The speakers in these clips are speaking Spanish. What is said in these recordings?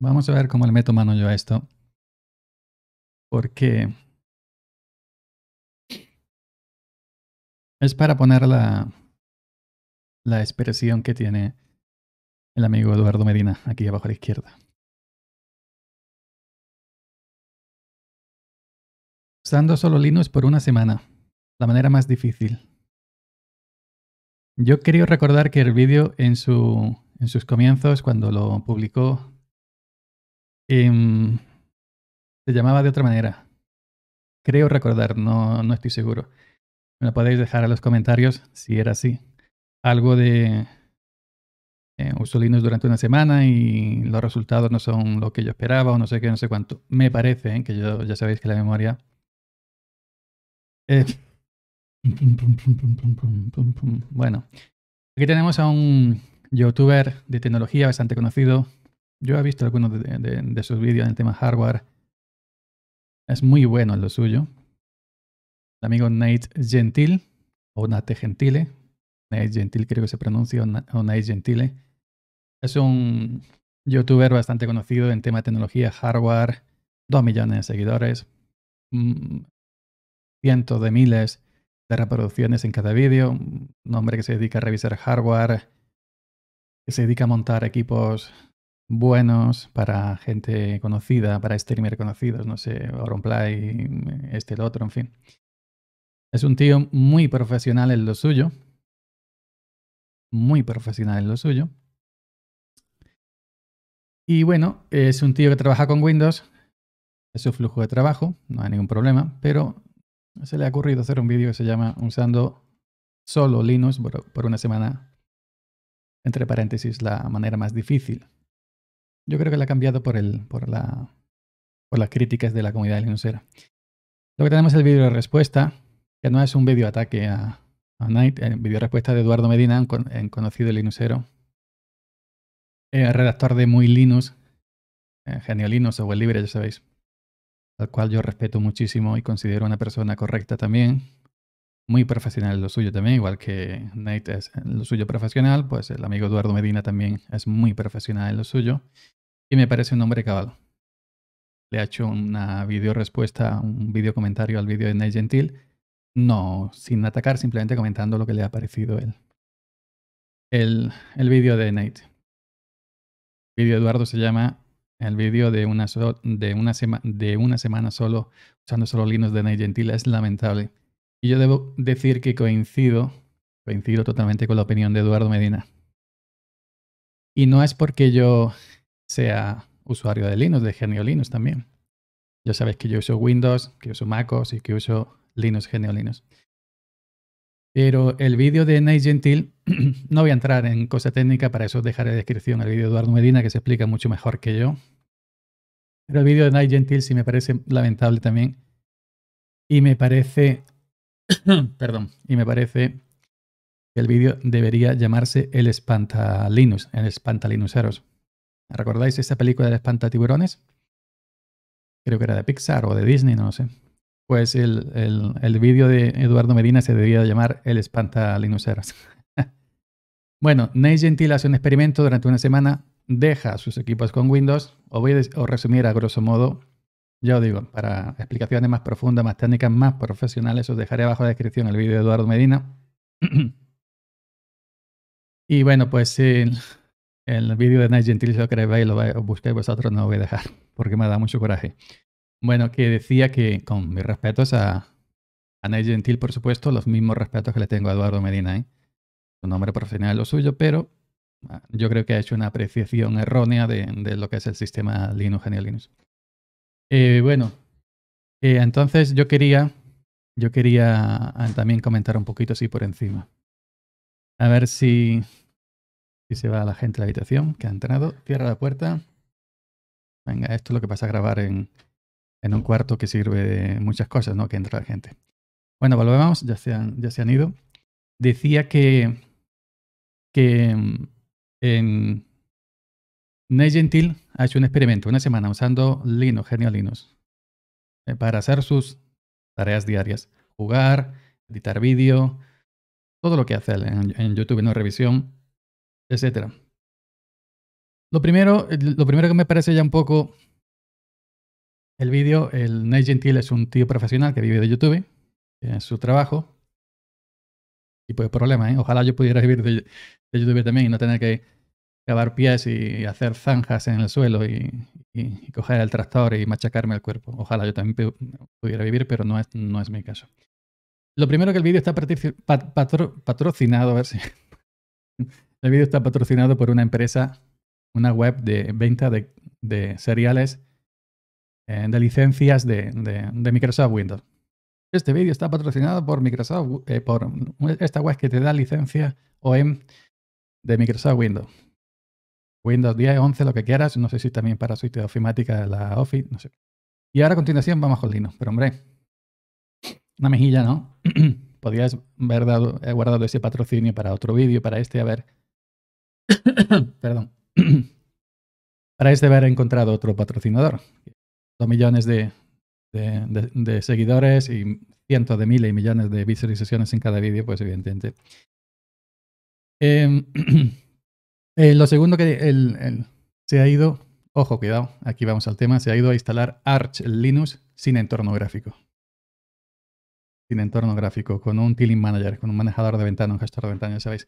Vamos a ver cómo le meto mano yo a esto. Porque es para poner la, la expresión que tiene el amigo Eduardo Medina aquí abajo a la izquierda. Usando solo Linux por una semana, la manera más difícil. Yo quería recordar que el vídeo en, su, en sus comienzos, cuando lo publicó, em, se llamaba de otra manera. Creo recordar, no, no estoy seguro. Me lo podéis dejar en los comentarios si era así. Algo de eh, Usolinos durante una semana y los resultados no son lo que yo esperaba o no sé qué, no sé cuánto. Me parece, eh, que yo ya sabéis que la memoria... Eh, bueno, aquí tenemos a un youtuber de tecnología bastante conocido. Yo he visto algunos de, sus vídeos en el tema hardware. Es muy bueno lo suyo. El amigo Nate Gentil, o Nate Gentile. Nate Gentil creo que se pronuncia, o Nate Gentile. Es un youtuber bastante conocido en tema de tecnología, hardware, dos millones de seguidores, mm, cientos de miles reproducciones en cada vídeo, un hombre que se dedica a revisar hardware, que se dedica a montar equipos buenos para gente conocida, para streamer conocidos, no sé, Auronplay, este, el otro, en fin. Es un tío muy profesional en lo suyo. Muy profesional en lo suyo. Y bueno, es un tío que trabaja con Windows. Es su flujo de trabajo, no hay ningún problema, pero se le ha ocurrido hacer un vídeo que se llama Usando solo Linux por, una semana, entre paréntesis, la manera más difícil. Yo creo que la ha cambiado por, el, por, la, por las críticas de la comunidad linuxera. que tenemos el vídeo de respuesta, que no es un vídeo ataque a, a Night, el vídeo de respuesta de Eduardo Medina, en conocido linuxero, eh, redactor de Muy Linux, eh, Genio Linux o Web Libre, ya sabéis al cual yo respeto muchísimo y considero una persona correcta también. Muy profesional en lo suyo también, igual que Nate es lo suyo profesional, pues el amigo Eduardo Medina también es muy profesional en lo suyo. Y me parece un hombre cabal. Le ha hecho una video respuesta, un video comentario al vídeo de Nate Gentil. No, sin atacar, simplemente comentando lo que le ha parecido El, el de Nate. El vídeo de Eduardo se llama el vídeo de una, de, semana solo usando solo Linux de Night Gentile es lamentable. Y yo debo decir que coincido, coincido totalmente con la opinión de Eduardo Medina. Y no es porque yo sea usuario de Linux, de Genio Linux también. Ya sabéis que yo uso Windows, que uso MacOS y que uso Linux, Genio Linux. Pero el vídeo de Night Gentil, no voy a entrar en cosa técnica, para eso dejaré en descripción el vídeo de Eduardo Medina que se explica mucho mejor que yo. Pero el vídeo de Night Gentil sí me parece lamentable también. Y me parece. perdón. Y me parece que el vídeo debería llamarse El Espantalinus, El Espantalinuseros. ¿Recordáis esa película del tiburones? Creo que era de Pixar o de Disney, no lo sé. Pues el, vídeo de Eduardo Medina se debería llamar El Espantalinuseros. bueno, Night Gentil hace un experimento durante una semana deja sus equipos con Windows, o voy a resumir a grosso modo, ya digo, para explicaciones más profundas, más técnicas, más profesionales, os dejaré abajo en la descripción el vídeo de Eduardo Medina. y bueno, pues el, el vídeo de Night Gentil, si lo queréis lo, vosotros, no lo voy a dejar, porque me da mucho coraje. Bueno, que decía que con mis respetos a, a Night Gentil, por supuesto, los mismos respetos que le tengo a Eduardo Medina, ¿eh? su nombre profesional es lo suyo, pero Ah, yo creo que ha hecho una apreciación errónea de, lo que es el sistema Linux Genial Linux. Eh, bueno, eh, entonces yo quería, yo quería ah, también comentar un poquito así por encima. A ver si, si se va la gente a la habitación que ha entrado. Cierra la puerta. Venga, esto es lo que pasa a grabar en, un cuarto que sirve de muchas cosas, ¿no? Que entra la gente. Bueno, volvemos, ya se han, ya se han ido. Decía que, que mm, en Ney Gentil ha hecho un experimento una semana usando Linux, Genial Linux, eh, para hacer sus tareas diarias. Jugar, editar vídeo, todo lo que hace en, YouTube, en revisión, etc. Lo primero, lo primero que me parece ya un poco el vídeo, el Ney Gentil es un tío profesional que vive de YouTube, en su trabajo, y pues problema, ¿eh? Ojalá yo pudiera vivir de, YouTube también y no tener que cavar pies y hacer zanjas en el suelo y, y, coger el tractor y machacarme el cuerpo. Ojalá yo también pudiera vivir, pero no es, no es mi caso. Lo primero que el vídeo está patrocinado, a ver si... el vídeo está patrocinado por una empresa, una web de venta de, de eh, de licencias de Microsoft Windows. Este vídeo está patrocinado por Microsoft, eh, por esta web que te da licencia OEM de Microsoft Windows. Windows 10, 11, lo que quieras. No sé si también para suite de ofimática, la Office, no sé. Y ahora a continuación vamos con Linux. Pero hombre, una mejilla, ¿no? Podrías haber eh, guardado ese patrocinio para otro vídeo, para este haber... Perdón. para este haber encontrado otro patrocinador. Dos millones de de, seguidores y cientos de miles y millones de visualizaciones en cada vídeo, pues evidentemente. Em, eh, lo segundo que se ha ido, ojo, cuidado, aquí vamos al tema, se ha ido a instalar Arch Linux sin entorno gráfico. Sin entorno gráfico, con un Tiling Manager, con un manejador de ventana, un gestor de ventana, ya sabéis.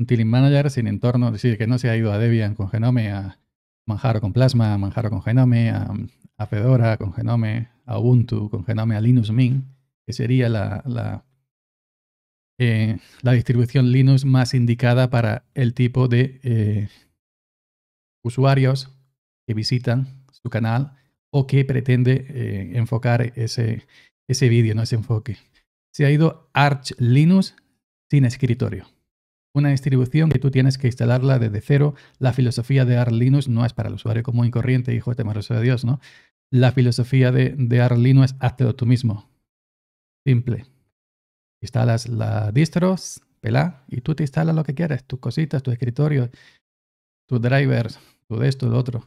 Un Tiling Manager sin entorno, es decir, que no se ha ido a Debian con Genome, a Manjaro con Plasma, a Manjaro con Genome, a, a Fedora con Genome, Ubuntu con a Linux Mint, que sería la, eh, la, distribución Linux más indicada para el tipo de eh, usuarios que visitan su canal o que pretende eh, enfocar ese, ese vídeo, no ese enfoque. Se ha ido Arch Linux sin escritorio. Una distribución que tú tienes que instalarla desde cero. La filosofía de Arch Linux no es para el usuario común y corriente, hijo de temeroso de Dios, ¿no? La filosofía de, de Arlino es hazlo tú mismo. Simple. Instalas la distros, pelá, y tú te instalas lo que quieras, tus cositas, tu escritorio, tus drivers, tu de esto, lo otro.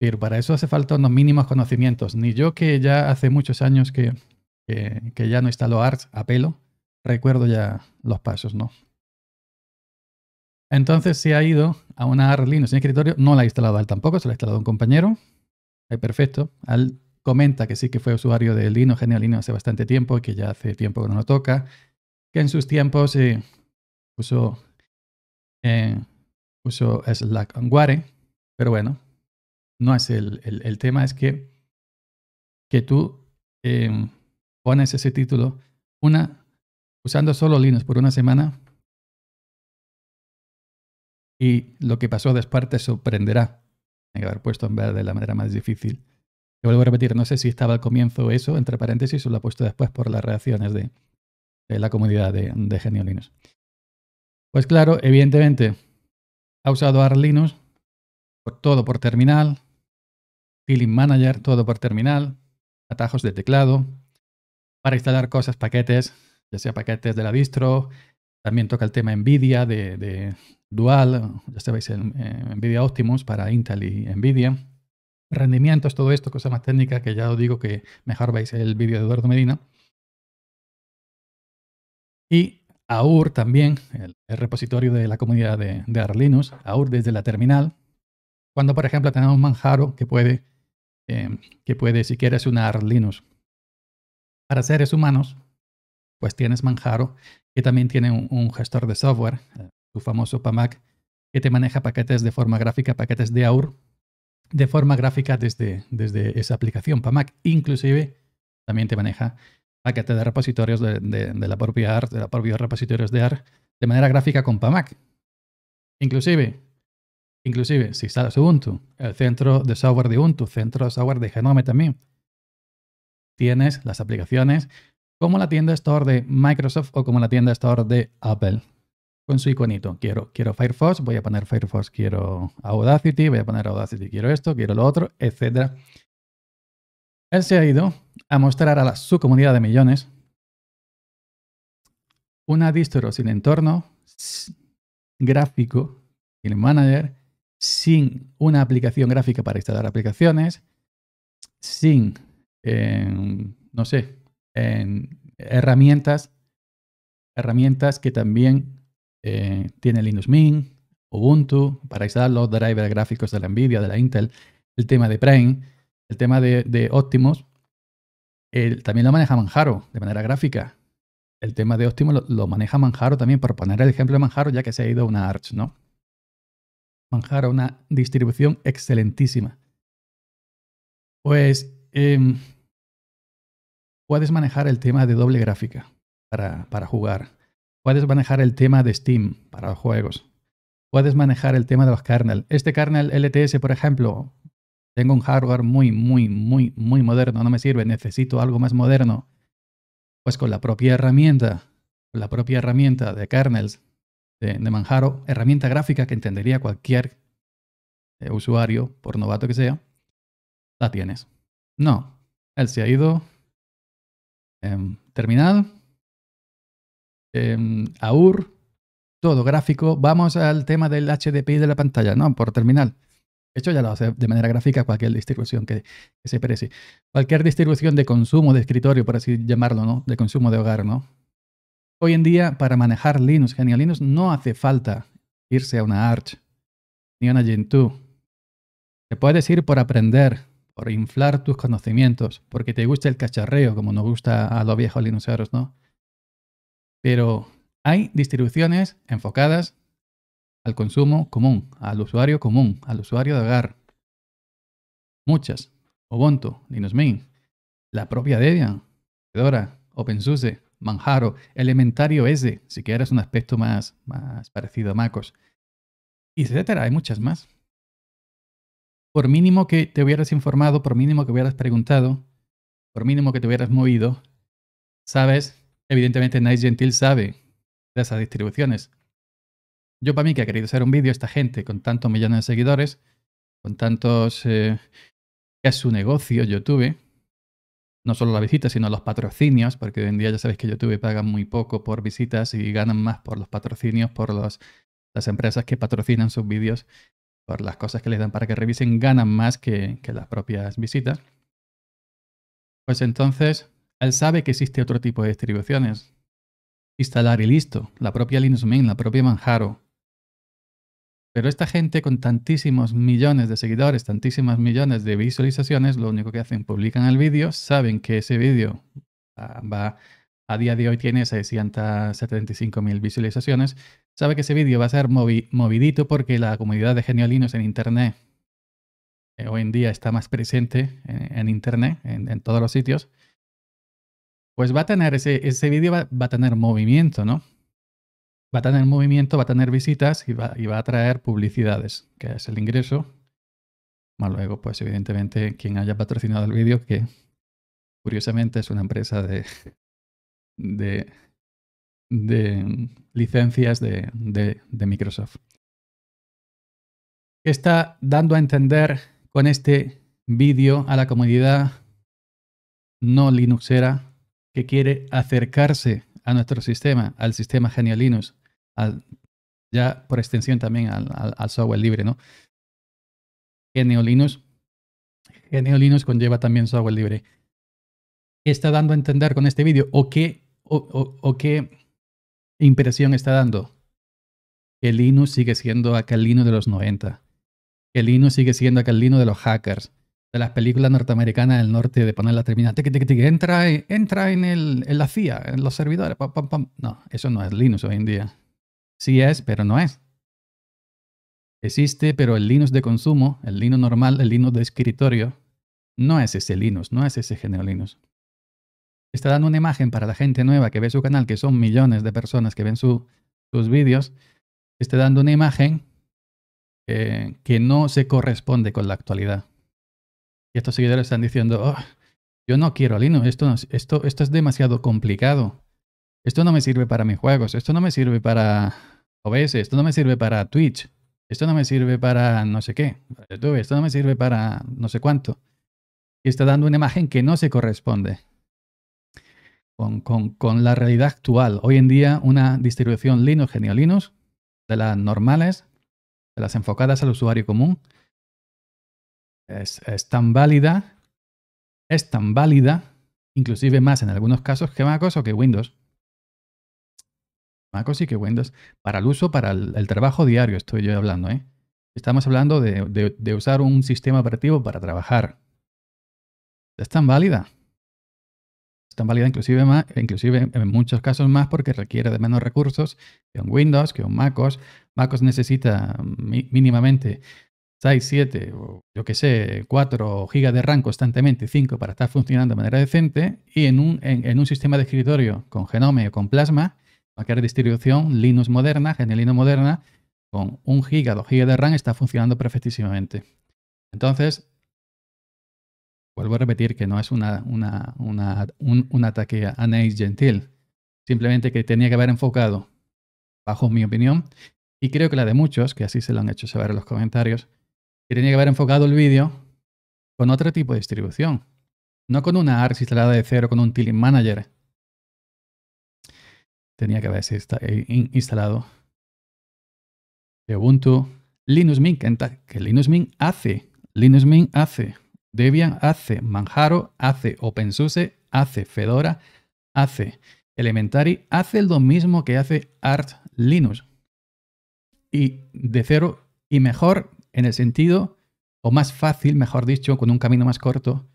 Pero para eso hace falta unos mínimos conocimientos. Ni yo que ya hace muchos años que, que, ya no instalo Ars a pelo, recuerdo ya los pasos, ¿no? Entonces se si ha ido a una Arlino Linux en escritorio, no la ha instalado él tampoco, se la ha instalado un compañero perfecto. Al comenta que sí que fue usuario de Linux, genial Linux, hace bastante tiempo, que ya hace tiempo que no lo toca, que en sus tiempos eh, usó, eh, usó, Slack and pero bueno, no es el, el, tema, es que, que tú eh, pones ese título una, usando solo Linux por una semana y lo que pasó después te sorprenderá. Hay que haber puesto en verde la manera más difícil. Y vuelvo a repetir, no sé si estaba al comienzo eso, entre paréntesis, o lo ha puesto después por las reacciones de, la comunidad de, de Genio Linux. Pues claro, evidentemente ha usado AR Linux todo por terminal, Feeling Manager, todo por terminal, atajos de teclado, para instalar cosas, paquetes, ya sea paquetes de la distro, también toca el tema NVIDIA de, dual, ya sabéis, el, NVIDIA Optimus para Intel y NVIDIA. Rendimientos, todo esto, cosas más técnica, que ya os digo que mejor veis el vídeo de Eduardo Medina. Y AUR también, el, repositorio de la comunidad de, de Arlinux, AUR desde la terminal. Cuando, por ejemplo, tenemos Manjaro que puede, em, que puede, si quieres, una Linux para seres humanos, pues tienes Manjaro, que también tiene un gestor de software, tu famoso PAMAC, que te maneja paquetes de forma gráfica, paquetes de AUR, de forma gráfica desde, desde esa aplicación PAMAC. Inclusive también te maneja paquetes de repositorios de, de, de la propia AR, de los propios repositorios de AR, de manera gráfica con PAMAC. Inclusive, inclusive, si en Ubuntu, el centro de software de Ubuntu, centro de software de Genome también, tienes las aplicaciones como la tienda Store de Microsoft o como la tienda Store de Apple con su iconito. Quiero, quiero Firefox, voy a poner Firefox, quiero Audacity, voy a poner Audacity, quiero esto, quiero lo otro, etc. Él se ha ido a mostrar a la, su comunidad de millones una distro sin entorno gráfico, sin manager, sin una aplicación gráfica para instalar aplicaciones, sin, em, no sé, en herramientas, herramientas que también eh, tiene Linux Mint, Ubuntu, para instalar los drivers gráficos de la Nvidia, de la Intel, el tema de Prime, el tema de, Optimus, también lo maneja Manjaro de manera gráfica. El tema de Optimus lo, maneja Manjaro también, por poner el ejemplo de Manjaro, ya que se ha ido una Arch, ¿no? Manjaro, una distribución excelentísima. Pues em, puedes manejar el tema de doble gráfica para jugar Puedes manejar el tema de Steam para los juegos. Puedes manejar el tema de los kernels. Este kernel LTS, por ejemplo, tengo un hardware muy, muy, muy, muy moderno, no me sirve, necesito algo más moderno. Pues con la propia herramienta, la propia herramienta de kernels de, Manjaro, herramienta gráfica que entendería cualquier eh, usuario, por novato que sea, la tienes. No, él se ha ido. Em, terminado Em, AUR, todo gráfico. Vamos al tema del HDPI de la pantalla, ¿no? Por terminal. hecho ya lo hace de manera gráfica cualquier distribución que, se perece, Cualquier distribución de consumo de escritorio, por así llamarlo, ¿no? De consumo de hogar, ¿no? Hoy en día, para manejar Linux, Genial Linux, no hace falta irse a una Arch ni a una Gentoo. Te puedes ir por aprender, por inflar tus conocimientos, porque te gusta el cacharreo, como nos gusta a los viejos linuxeros, ¿no? Pero hay distribuciones enfocadas al consumo común, al usuario común, al usuario de hogar. Muchas. Ubuntu, Linux Mint, la propia Debian, Fedora, OpenSUSE, Manjaro, Elementario S, si quieres un aspecto más, más parecido a MacOS, etcétera. Hay muchas más. Por mínimo que te hubieras informado, por mínimo que hubieras preguntado, por mínimo que te hubieras movido, sabes Evidentemente Nice Gentil sabe de esas distribuciones. Yo para mí que ha querido hacer un vídeo, esta gente con tantos millones de seguidores, con tantos... Eh, que es su negocio YouTube, no solo las visitas, sino los patrocinios, porque hoy en día ya sabéis que YouTube paga muy poco por visitas y ganan más por los patrocinios, por las empresas que patrocinan sus vídeos, por las cosas que les dan para que revisen, ganan más que las propias visitas. Pues entonces, él sabe que existe otro tipo de distribuciones. Instalar y listo, la propia Linux Mint, la propia Manjaro. Pero esta gente con tantísimos millones de seguidores, tantísimas millones de visualizaciones, lo único que hacen, publican el vídeo, saben que ese vídeo ah, va, a día de hoy tiene 675.000 visualizaciones, sabe que ese vídeo va a ser movidito porque la comunidad de Genio Linux en Internet eh, hoy en día está más presente en, Internet, en todos los sitios pues va a tener ese, vídeo, va, a tener movimiento, ¿no? Va a tener movimiento, va a tener visitas y va, a traer publicidades, que es el ingreso. Más luego, pues evidentemente, quien haya patrocinado el vídeo, que curiosamente es una empresa de, licencias de, de Microsoft. ¿Qué está dando a entender con este vídeo a la comunidad no linuxera que quiere acercarse a nuestro sistema, al sistema genial Linux, ya por extensión también al, software libre, ¿no? Genial Linux, conlleva también software libre. ¿Qué está dando a entender con este vídeo? ¿O qué, o, qué impresión está dando? Que Linux sigue siendo aquel Linux de los 90. Que Linux sigue siendo aquel Linux de los hackers de las películas norteamericanas del norte de poner la terminal, que entra, entra en, el, la CIA, en los servidores, No, eso no es Linux hoy en día. Sí es, pero no es. Existe, pero el Linux de consumo, el Linux normal, el Linux de escritorio, no es ese Linux, no es ese género Linux. Está dando una imagen para la gente nueva que ve su canal, que son millones de personas que ven sus vídeos, está dando una imagen eh, que no se corresponde con la actualidad estos seguidores están diciendo, oh, yo no quiero Linux, esto, es demasiado complicado. Esto no me sirve para mis juegos, esto no me sirve para OBS, esto no me sirve para Twitch, esto no me sirve para no sé qué, YouTube, esto no me sirve para no sé cuánto. Y está dando una imagen que no se corresponde con, la realidad actual. Hoy en día una distribución Linux, genio Linux, de las normales, de las enfocadas al usuario común, es, tan válida, es tan válida, inclusive más en algunos casos que MacOS o que Windows. MacOS y que Windows, para el uso, para el, trabajo diario estoy yo hablando. ¿eh? Estamos hablando de, usar un sistema operativo para trabajar. Es tan válida Es tan válida inclusive, más, inclusive en muchos casos más porque requiere de menos recursos que un Windows, que un MacOS. MacOS necesita mínimamente 6, 7, o yo qué sé, 4 gigas de RAM constantemente, 5 para estar funcionando de manera decente, y en un, en, un sistema de escritorio con Genome o con Plasma, cualquier distribución Linux moderna, Genelino moderna, con 1 giga, 2 gigas de RAM está funcionando perfectísimamente. Entonces, vuelvo a repetir que no es una, una, un, ataque a Gentil, simplemente que tenía que haber enfocado, bajo mi opinión, y creo que la de muchos, que así se lo han hecho saber en los comentarios, y tenía que haber enfocado el vídeo con otro tipo de distribución. No con una ARS instalada de cero, con un Tiling Manager. Tenía que haberse eh, instalado Ubuntu, Linux Mint, que Linux Mint hace, Linux Mint hace, Debian hace, Manjaro hace, OpenSUSE hace, Fedora hace, Elementary hace lo mismo que hace Arch Linux. Y de cero y mejor en el sentido, o más fácil, mejor dicho, con un camino más corto,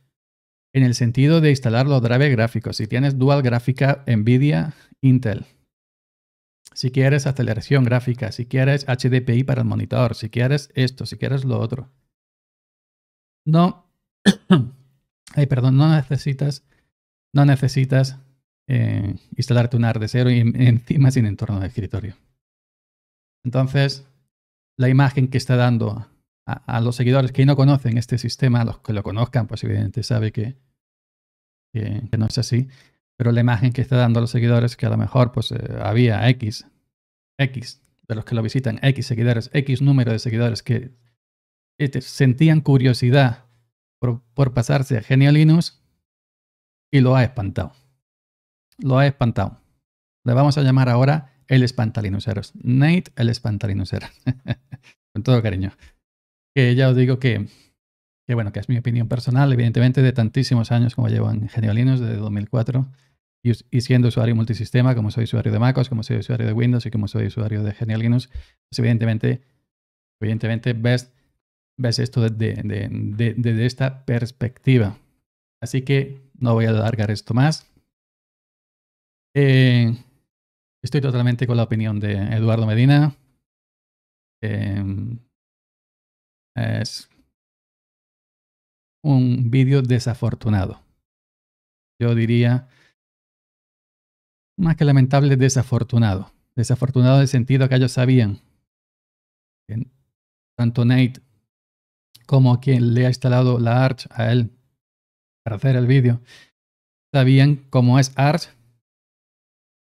en el sentido de instalar los drivers gráficos. Si tienes dual gráfica, NVIDIA, Intel. Si quieres aceleración gráfica, si quieres HDPI para el monitor, si quieres esto, si quieres lo otro. No, ay, perdón, no necesitas, no necesitas eh, instalarte un AR de cero y encima sin entorno de escritorio. Entonces, la imagen que está dando a, los seguidores que no conocen este sistema, a los que lo conozcan, pues evidentemente sabe que, que, no es así, pero la imagen que está dando a los seguidores, que a lo mejor pues eh, había X, X de los que lo visitan, X seguidores, X número de seguidores que eh, sentían curiosidad por, por, pasarse a Genio Linux y lo ha espantado. Lo ha espantado. Le vamos a llamar ahora el espantalinuseros. Nate el espantalinuceros. Con todo cariño que ya os digo que, bueno, que es mi opinión personal, evidentemente, de tantísimos años como llevo en Geniolinos, desde 2004, y, siendo usuario multisistema, como soy usuario de MacOS, como soy usuario de Windows y como soy usuario de Linux, pues evidentemente, evidentemente ves, ves esto desde de, esta perspectiva. Así que no voy a alargar esto más. Eh, estoy totalmente con la opinión de Eduardo Medina. Eh, es un vídeo desafortunado. Yo diría más que lamentable, desafortunado. Desafortunado en el sentido que ellos sabían tanto Nate como quien le ha instalado la Arch a él para hacer el vídeo, sabían cómo es Arch,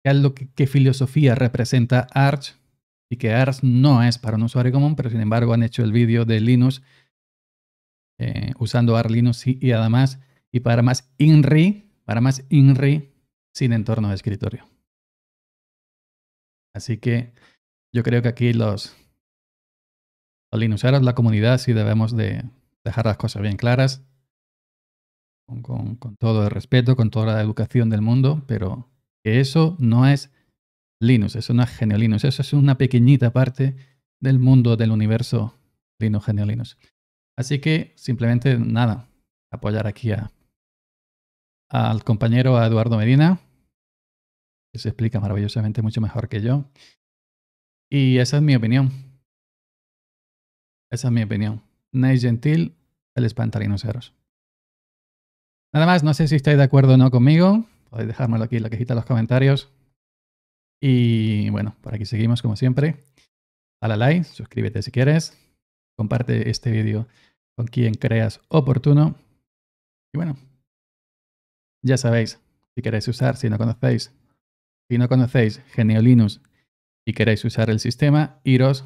qué es lo que, qué filosofía representa Arch y que ARS no es para un usuario común, pero sin embargo han hecho el vídeo de Linux eh, usando ARS Linux y, además, y para más INRI, para más INRI sin entorno de escritorio. Así que yo creo que aquí los, los ARS, la comunidad, sí debemos de dejar las cosas bien claras, con todo el respeto, con toda la educación del mundo, pero que eso no es Linux, eso no es una Linux, eso es una pequeñita parte del mundo, del universo Linux, genial Linux. Así que simplemente nada, apoyar aquí al compañero Eduardo Medina, que se explica maravillosamente mucho mejor que yo. Y esa es mi opinión. Esa es mi opinión. nice Gentil, el espantalinoceros. Nada más, no sé si estáis de acuerdo o no conmigo. Podéis dejármelo aquí en la cajita de los comentarios. Y bueno, por aquí seguimos como siempre. Dale like, suscríbete si quieres, comparte este vídeo con quien creas oportuno. Y bueno, ya sabéis, si queréis usar, si no conocéis, si no conocéis Genio y queréis usar el sistema, iros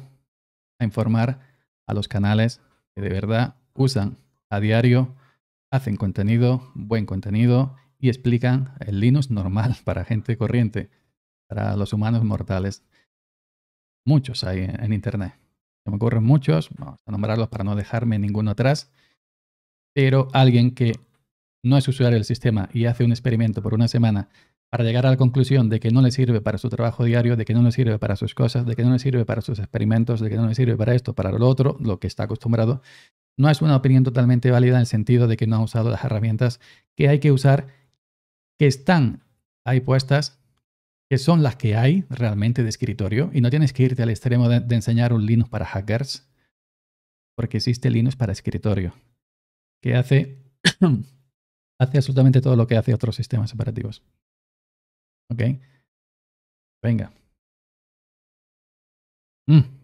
a informar a los canales que de verdad usan a diario, hacen contenido, buen contenido y explican el Linux normal para gente corriente para los humanos mortales. Muchos hay en, Internet. Se me ocurren muchos, vamos a nombrarlos para no dejarme ninguno atrás, pero alguien que no es usuario del sistema y hace un experimento por una semana para llegar a la conclusión de que no le sirve para su trabajo diario, de que no le sirve para sus cosas, de que no le sirve para sus experimentos, de que no le sirve para esto, para lo otro, lo que está acostumbrado, no es una opinión totalmente válida en el sentido de que no ha usado las herramientas que hay que usar, que están ahí puestas que son las que hay realmente de escritorio y no tienes que irte al extremo de, enseñar un Linux para hackers, porque existe Linux para escritorio, que hace, hace absolutamente todo lo que hace otros sistemas operativos. ¿Ok? Venga. Mm.